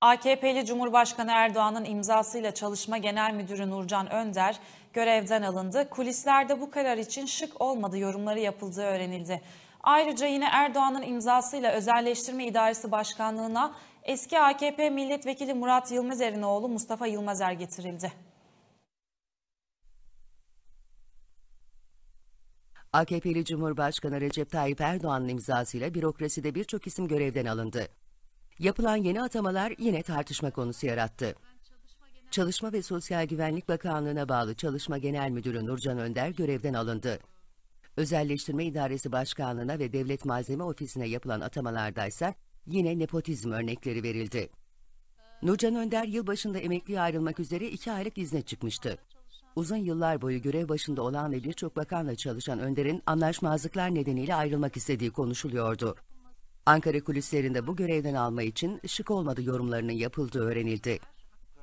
AKP'li Cumhurbaşkanı Erdoğan'ın imzasıyla Çalışma Genel Müdürü Nurcan Önder görevden alındı. Kulislerde bu karar için şık olmadı yorumları yapıldığı öğrenildi. Ayrıca yine Erdoğan'ın imzasıyla Özelleştirme idaresi Başkanlığı'na eski AKP Milletvekili Murat Yılmazer'in oğlu Mustafa Yılmazer getirildi. AKP'li Cumhurbaşkanı Recep Tayyip Erdoğan'ın imzasıyla bürokraside birçok isim görevden alındı. Yapılan yeni atamalar yine tartışma konusu yarattı. Çalışma ve Sosyal Güvenlik Bakanlığı'na bağlı Çalışma Genel Müdürü Nurcan Önder görevden alındı. Özelleştirme İdaresi Başkanlığı'na ve Devlet Malzeme Ofisi'ne yapılan atamalardaysa yine nepotizm örnekleri verildi. Nurcan Önder yılbaşında emekliye ayrılmak üzere iki aylık izne çıkmıştı. Uzun yıllar boyu görev başında olan ve birçok bakanla çalışan Önder'in anlaşmazlıklar nedeniyle ayrılmak istediği konuşuluyordu. Ankara kulislerinde bu görevden alma için şık olmadı yorumlarının yapıldığı öğrenildi.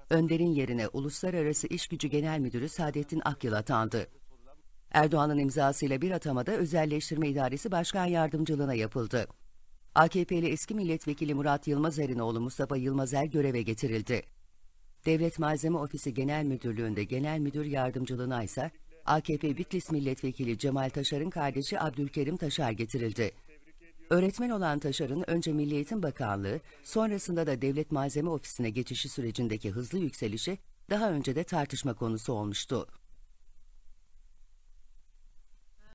Önder'in yerine Uluslararası İşgücü Genel Müdürü Saadettin Akyıl atandı. Erdoğan'ın imzasıyla bir atamada Özelleştirme İdaresi Başkan Yardımcılığına yapıldı. AKP'li eski milletvekili Murat Yılmazer'in oğlu Mustafa Yılmazer göreve getirildi. Devlet Malzeme Ofisi Genel Müdürlüğü'nde genel müdür yardımcılığına ise AKP Bitlis Milletvekili Cemal Taşar'ın kardeşi Abdülkerim Taşar getirildi. Öğretmen olan Taşar'ın önce Milli Eğitim Bakanlığı, sonrasında da Devlet Malzeme Ofisi'ne geçişi sürecindeki hızlı yükselişi daha önce de tartışma konusu olmuştu.